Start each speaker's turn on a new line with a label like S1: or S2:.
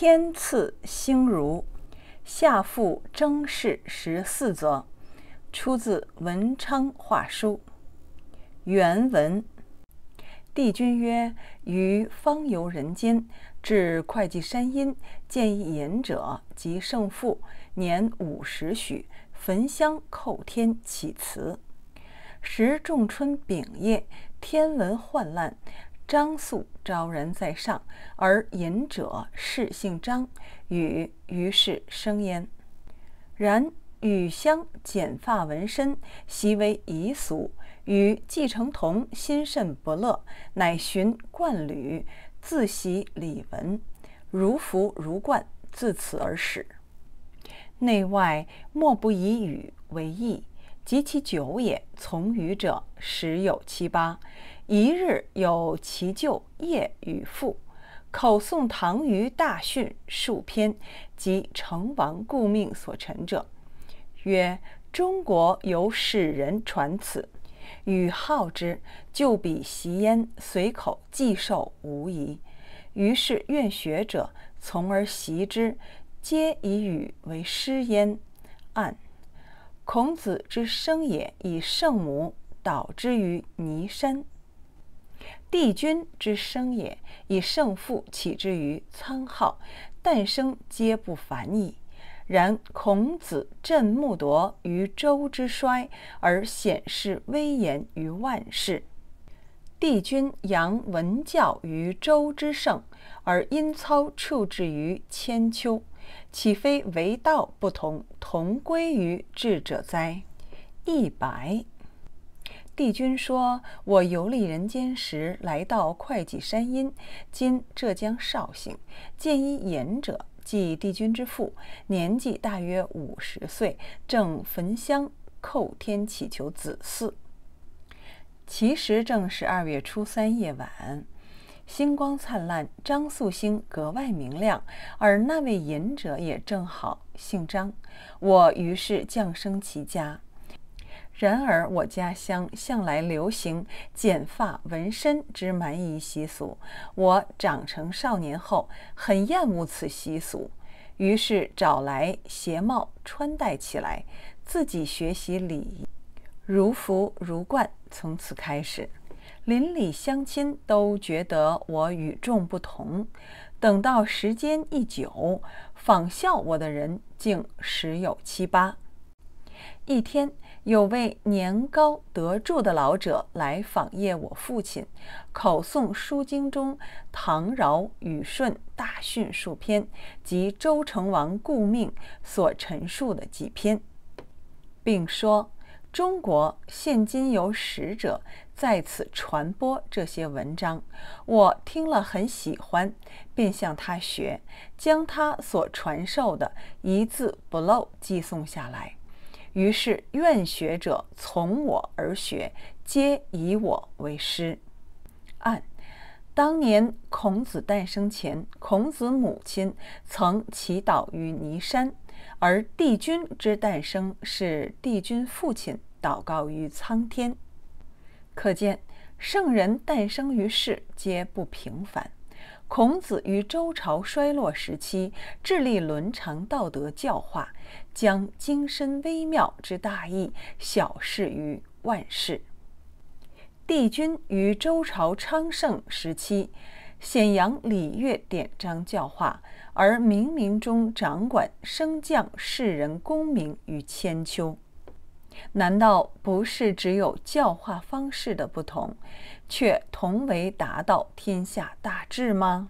S1: 天赐星如，下复征事十四则，出自《文昌话书》原文。帝君曰：“于方游人间，至会稽山阴，见一隐者，即胜父，年五十许，焚香叩天，启祠。时仲春丙夜，天文患乱。”张素招人在上，而隐者士姓张，与于是生焉。然羽相剪发纹身，习为夷俗。与季成同，心甚不乐，乃寻冠履，自习礼文，如服如冠，自此而始。内外莫不以羽为意。及其久也，从羽者十有七八。一日有其舅夜与父，口诵唐虞大训数篇及成王故命所陈者，曰：“中国有使人传此，与好之，就彼习焉，随口记受无疑。”于是愿学者从而习之，皆以予为师焉。按，孔子之生也，以圣母导之于泥山。帝君之生也，以胜负起之于苍浩，诞生皆不凡矣。然孔子振木铎于周之衰，而显示威严于万世；帝君扬文教于周之盛，而因操处之于千秋。岂非为道不同，同归于智者哉？一百。帝君说：“我游历人间时，来到会稽山阴（今浙江绍兴），见一隐者，即帝君之父，年纪大约五十岁，正焚香叩天祈求子嗣。其实正十二月初三夜晚，星光灿烂，张素星格外明亮，而那位隐者也正好姓张。我于是降生其家。”然而，我家乡向来流行剪发纹身之蛮夷习俗。我长成少年后，很厌恶此习俗，于是找来鞋帽穿戴起来，自己学习礼仪，如服如冠。从此开始，邻里乡亲都觉得我与众不同。等到时间一久，仿效我的人竟十有七八。一天，有位年高德著的老者来访谒我父亲，口诵《书经》中唐尧、禹舜大训数篇及周成王顾命所陈述的几篇，并说：“中国现今有使者在此传播这些文章。”我听了很喜欢，便向他学，将他所传授的一字不漏寄送下来。于是，愿学者从我而学，皆以我为师。按，当年孔子诞生前，孔子母亲曾祈祷于尼山；而帝君之诞生是帝君父亲祷告于苍天。可见，圣人诞生于世，皆不平凡。孔子于周朝衰落时期，致力伦常道德教化，将精深微妙之大义小事于万事。帝君于周朝昌盛时期，显扬礼乐，典章教化，而冥冥中掌管升降世人功名于千秋。难道不是只有教化方式的不同，却同为达到天下大治吗？